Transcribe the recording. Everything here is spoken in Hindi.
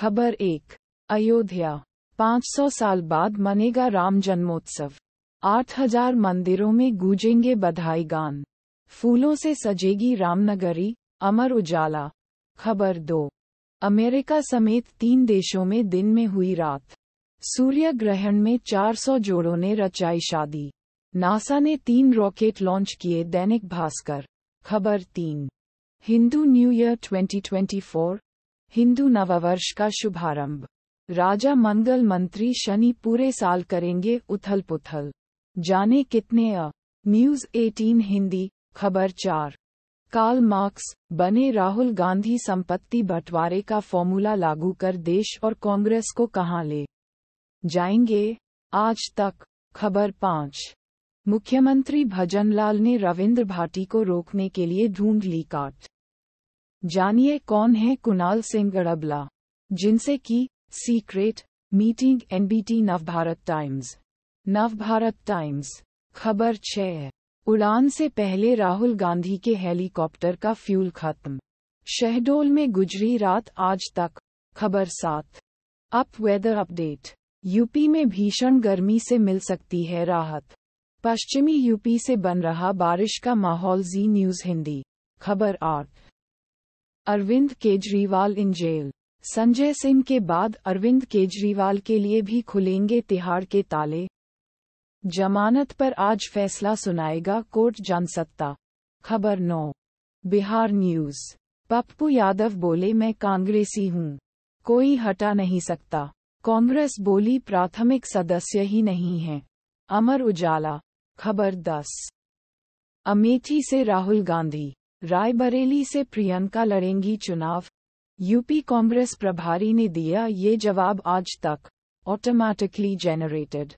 खबर एक अयोध्या 500 साल बाद मनेगा राम जन्मोत्सव 8000 मंदिरों में गूंजेंगे बधाई गान फूलों से सजेगी रामनगरी अमर उजाला खबर दो अमेरिका समेत तीन देशों में दिन में हुई रात सूर्य ग्रहण में 400 जोड़ों ने रचाई शादी नासा ने तीन रॉकेट लॉन्च किए दैनिक भास्कर खबर तीन हिंदू न्यू ईयर 2024 हिंदू नववर्ष का शुभारंभ राजा मंगल मंत्री शनि पूरे साल करेंगे उथल पुथल जाने कितने अ न्यूज 18 हिंदी खबर चार काल मार्क्स बने राहुल गांधी संपत्ति बंटवारे का फॉर्मूला लागू कर देश और कांग्रेस को कहाँ ले जाएंगे आज तक खबर पाँच मुख्यमंत्री भजनलाल ने रविंद्र भाटी को रोकने के लिए ढूंढ ली काट जानिए कौन है कुणाल सिंह अड़बला जिनसे की secret meeting NBT Navbharat Times Navbharat Times खबर छह उड़ान से पहले राहुल गांधी के हेलीकॉप्टर का फ्यूल खत्म शहडोल में गुजरी रात आज तक खबर सात अप वेदर अपडेट यूपी में भीषण गर्मी से मिल सकती है राहत पश्चिमी यूपी से बन रहा बारिश का माहौल जी न्यूज हिंदी खबर आठ अरविंद केजरीवाल इन जेल संजय सिंह के बाद अरविंद केजरीवाल के लिए भी खुलेंगे तिहाड़ के ताले जमानत पर आज फैसला सुनाएगा कोर्ट जान खबर नौ बिहार न्यूज पप्पू यादव बोले मैं कांग्रेसी हूँ कोई हटा नहीं सकता कांग्रेस बोली प्राथमिक सदस्य ही नहीं है अमर उजाला खबर दस अमेठी से राहुल गांधी रायबरेली से प्रियंका लड़ेंगी चुनाव यूपी कांग्रेस प्रभारी ने दिया ये जवाब आज तक ऑटोमैटिकली जनरेटेड